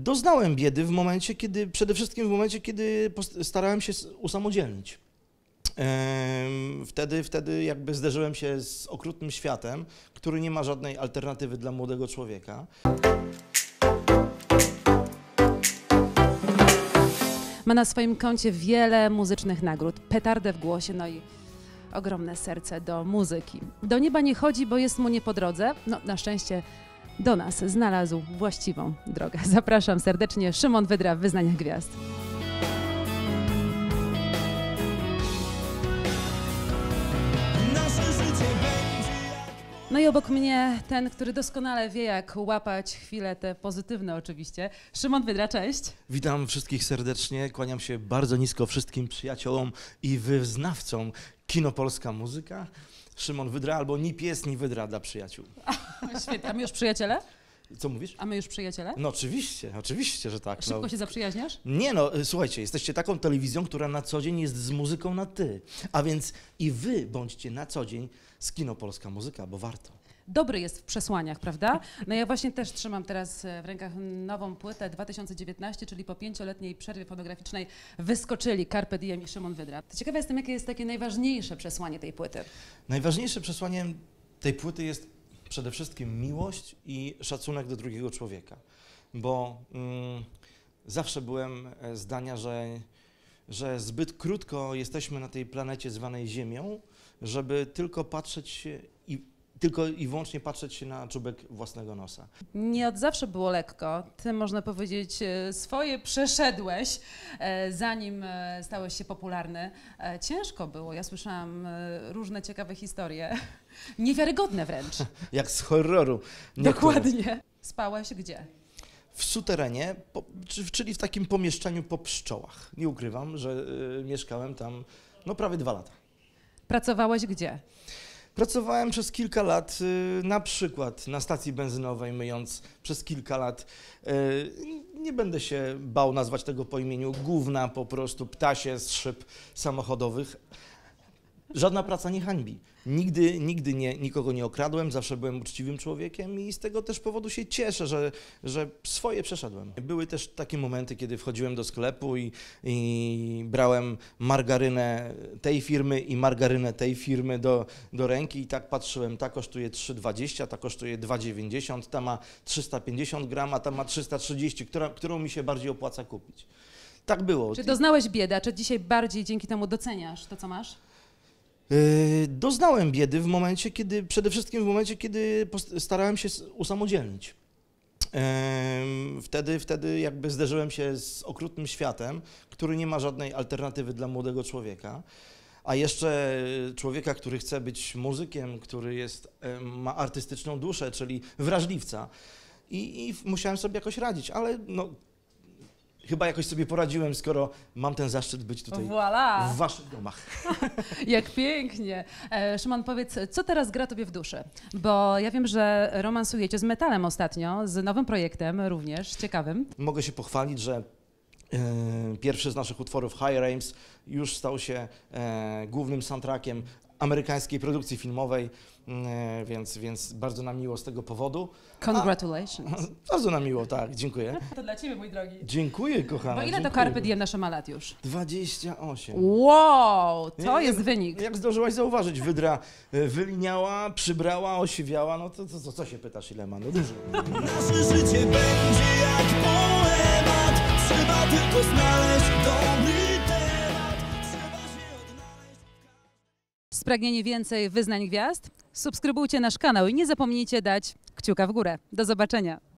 Doznałem biedy w momencie, kiedy, przede wszystkim w momencie, kiedy starałem się usamodzielnić. Wtedy, wtedy jakby zderzyłem się z okrutnym światem, który nie ma żadnej alternatywy dla młodego człowieka. Ma na swoim koncie wiele muzycznych nagród, petardę w głosie, no i ogromne serce do muzyki. Do nieba nie chodzi, bo jest mu nie po drodze. No, na szczęście do nas znalazł właściwą drogę. Zapraszam serdecznie, Szymon Wydra w Wyznaniach Gwiazd. No i obok mnie ten, który doskonale wie, jak łapać chwile te pozytywne oczywiście. Szymon Wydra, cześć. Witam wszystkich serdecznie, kłaniam się bardzo nisko wszystkim przyjaciołom i wyznawcom Kino Polska Muzyka. Szymon Wydra albo Ni pies, ni wydra dla przyjaciół. Świetnie. A my już przyjaciele? Co mówisz? A my już przyjaciele? No oczywiście, oczywiście, że tak. Szybko no. się zaprzyjaźniasz? Nie no, y, słuchajcie, jesteście taką telewizją, która na co dzień jest z muzyką na ty. A więc i wy bądźcie na co dzień z Kino Polska Muzyka, bo warto dobry jest w przesłaniach, prawda? No ja właśnie też trzymam teraz e, w rękach nową płytę 2019, czyli po pięcioletniej przerwie fotograficznej wyskoczyli Carpe Diem i Szymon Wydra. Ciekawe jestem, jakie jest takie najważniejsze przesłanie tej płyty? Najważniejsze przesłaniem tej płyty jest przede wszystkim miłość i szacunek do drugiego człowieka, bo mm, zawsze byłem e, zdania, że, że zbyt krótko jesteśmy na tej planecie zwanej Ziemią, żeby tylko patrzeć i tylko i wyłącznie patrzeć się na czubek własnego nosa. Nie od zawsze było lekko. Ty, można powiedzieć, e, swoje przeszedłeś, e, zanim e, stałeś się popularny. Ciężko było. Ja słyszałam różne ciekawe historie. Niewiarygodne wręcz. Jak z horroru. Niektórych. Dokładnie. Spałeś gdzie? w suterenie, czyli w takim pomieszczeniu po pszczołach. Nie ukrywam, że mieszkałem tam no, prawie dwa lata. Pracowałeś gdzie? Pracowałem przez kilka lat y, na przykład na stacji benzynowej, myjąc przez kilka lat. Y, nie będę się bał nazwać tego po imieniu główna, po prostu ptasie z szyb samochodowych. Żadna praca nie hańbi. Nigdy, nigdy nie, nikogo nie okradłem, zawsze byłem uczciwym człowiekiem i z tego też powodu się cieszę, że, że swoje przeszedłem. Były też takie momenty, kiedy wchodziłem do sklepu i, i brałem margarynę tej firmy i margarynę tej firmy do, do ręki i tak patrzyłem, ta kosztuje 3,20, ta kosztuje 2,90, ta ma 350 gram, a ta ma 330, która, którą mi się bardziej opłaca kupić. Tak było. Czy doznałeś bieda, czy dzisiaj bardziej dzięki temu doceniasz to, co masz? Y, doznałem biedy w momencie, kiedy, przede wszystkim w momencie, kiedy starałem się usamodzielnić. Wtedy, wtedy jakby zderzyłem się z okrutnym światem, który nie ma żadnej alternatywy dla młodego człowieka. A jeszcze człowieka, który chce być muzykiem, który jest, ma artystyczną duszę, czyli wrażliwca. I, i musiałem sobie jakoś radzić, ale no, chyba jakoś sobie poradziłem, skoro mam ten zaszczyt być tutaj w waszych domach. Jak pięknie. E, Szymon, powiedz, co teraz gra tobie w duszy? Bo ja wiem, że romansujecie z metalem ostatnio, z nowym projektem również, ciekawym. Mogę się pochwalić, że e, Pierwszy z naszych utworów, High Rames, już stał się e, głównym soundtrackiem amerykańskiej produkcji filmowej, mm, e, więc, więc bardzo nam miło z tego powodu. Congratulations. A, bardzo nam miło, tak, dziękuję. To dla Ciebie, mój drogi. Dziękuję, kochana. Bo ile dziękuję. to Carpe Diem nasza ma już? 28. Wow, to nie, jest wynik. Jak zdążyłaś zauważyć, wydra e, wyliniała, przybrała, osiwiała, no to, to, to co się pytasz, ile ma? No dużo. Nasze życie będzie jak poemat, trzeba tylko znaleźć dobry Spragnienie więcej wyznań gwiazd? Subskrybujcie nasz kanał i nie zapomnijcie dać kciuka w górę. Do zobaczenia.